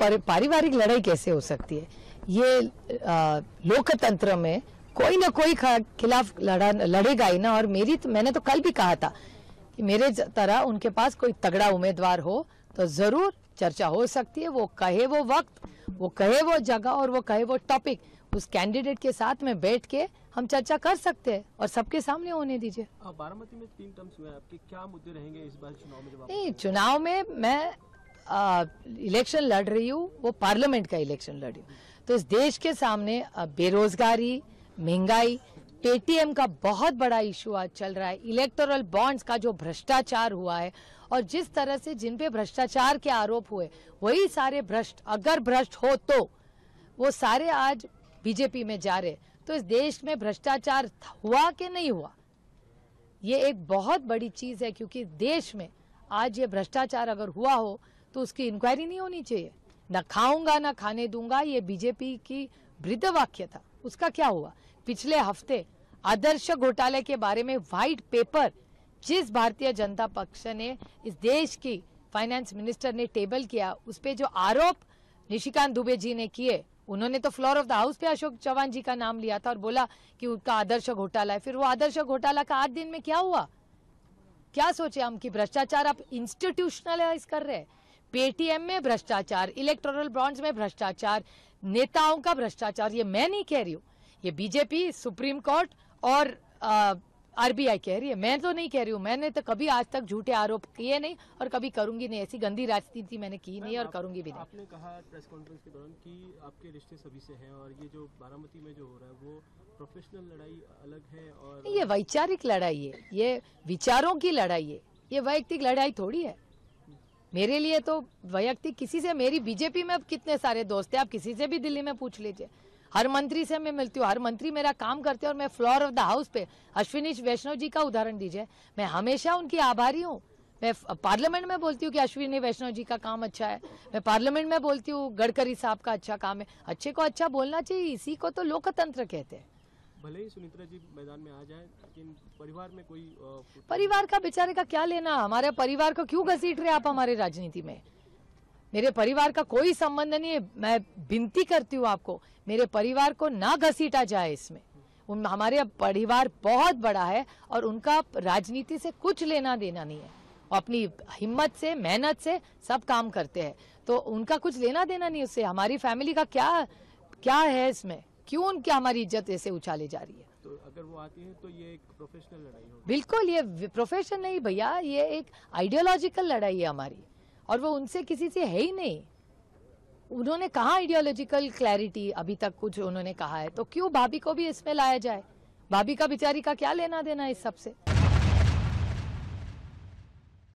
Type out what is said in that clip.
पारिवारिक लड़ाई कैसे हो सकती है ये लोकतंत्र में कोई ना कोई खिलाफ लड़ा लड़ेगा ही ना और मेरी तो मैंने तो कल भी कहा था कि मेरे तरह उनके पास कोई तगड़ा उम्मीदवार हो तो जरूर चर्चा हो सकती है वो कहे वो वक्त वो कहे वो जगह और वो कहे वो टॉपिक उस कैंडिडेट के साथ में बैठ के हम चर्चा कर सकते हैं और सबके सामने होने दीजिए बारामती में तीन टर्म्स हुए आपके क्या मुद्दे रहेंगे इस बार चुनाव में नहीं चुनाव में मैं इलेक्शन लड़ रही हूँ वो पार्लियामेंट का इलेक्शन लड़ रही हूँ तो इस देश के सामने बेरोजगारी महंगाई पेटीएम का बहुत बड़ा इशू आज चल रहा है इलेक्टोरल बॉन्ड्स का जो भ्रष्टाचार हुआ है और जिस तरह से जिन पे भ्रष्टाचार के आरोप हुए वही सारे भ्रष्ट अगर भ्रष्ट हो तो वो सारे आज बीजेपी में जा रहे तो इस देश में भ्रष्टाचार हुआ कि नहीं हुआ ये एक बहुत बड़ी चीज है क्योंकि देश में आज ये भ्रष्टाचार अगर हुआ हो तो उसकी इंक्वायरी नहीं होनी चाहिए न खाऊंगा न खाने दूंगा ये बीजेपी की वृद्ध वाक्य था उसका क्या हुआ पिछले हफ्ते आदर्श घोटाले के बारे में व्हाइट पेपर जिस भारतीय जनता पक्ष ने इस देश की फाइनेंस मिनिस्टर ने टेबल किया उस पर जो आरोप निशिकांत दुबे जी ने किए उन्होंने तो फ्लोर ऑफ द हाउस पे अशोक चौहान जी का नाम लिया था और बोला कि उनका आदर्श घोटाला है फिर वो आदर्श घोटाला का आठ दिन में क्या हुआ क्या सोचे हम कि भ्रष्टाचार आप इंस्टीट्यूशनलाइज कर रहे हैं पेटीएम में भ्रष्टाचार इलेक्ट्रोनल ब्रांड में भ्रष्टाचार नेताओं का भ्रष्टाचार ये मैं नहीं कह रही हूँ ये बीजेपी सुप्रीम कोर्ट और आरबीआई कह रही है मैं तो नहीं कह रही हूँ मैंने तो कभी आज तक झूठे आरोप किए नहीं और कभी करूंगी नहीं ऐसी गंदी राजनीति मैंने की नहीं और करूंगी भी नहीं आपने कहा प्रेस कॉन्फ्रेंस के दौरान कि आपके रिश्ते सभी से हैं और ये जो बारामती में जो हो रहा है वो प्रोफेशनल लड़ाई अलग है और ये वैचारिक लड़ाई है ये विचारों की लड़ाई है ये वैयक्तिक लड़ाई थोड़ी है मेरे लिए तो वैयक्तिक किसी से मेरी बीजेपी में कितने सारे दोस्त हैं आप किसी से भी दिल्ली में पूछ लीजिए हर मंत्री से मैं मिलती हूँ हर मंत्री मेरा काम करते हैं और मैं फ्लोर ऑफ द हाउस पे अश्विनी वैष्णव जी का उदाहरण दीजिए मैं हमेशा उनकी आभारी हूँ मैं पार्लियामेंट में बोलती हूँ कि अश्विनी वैष्णव जी का काम अच्छा है मैं पार्लियामेंट में बोलती हूँ गडकरी साहब का अच्छा काम है अच्छे को अच्छा बोलना चाहिए इसी को तो लोकतंत्र कहते हैं भले ही सुनित्रा जी मैदान में आ जाए लेकिन परिवार में कोई परिवार का बेचारे का क्या लेना हमारे परिवार को क्यों घसीट रहे आप हमारे राजनीति में मेरे परिवार का कोई संबंध नहीं है मैं विनती करती हूँ आपको मेरे परिवार को ना घसीटा जाए इसमें उन हमारे परिवार बहुत बड़ा है और उनका राजनीति से कुछ लेना देना नहीं है अपनी हिम्मत से मेहनत से सब काम करते हैं तो उनका कुछ लेना देना नहीं उससे हमारी फैमिली का क्या क्या है इसमें क्यों उनकी हमारी इज्जत ऐसे उछाली जा रही है तो अगर वो आती है तो ये एक प्रोफेशनल लड़ाई होगी बिल्कुल ये प्रोफेशन नहीं भैया ये एक आइडियोलॉजिकल लड़ाई है हमारी और वो उनसे किसी से है ही नहीं उन्होंने कहा आइडियोलॉजिकल क्लैरिटी अभी तक कुछ उन्होंने कहा है तो क्यों भाभी को भी इसमें लाया जाए भाभी का बिचारी का क्या लेना देना इस सबसे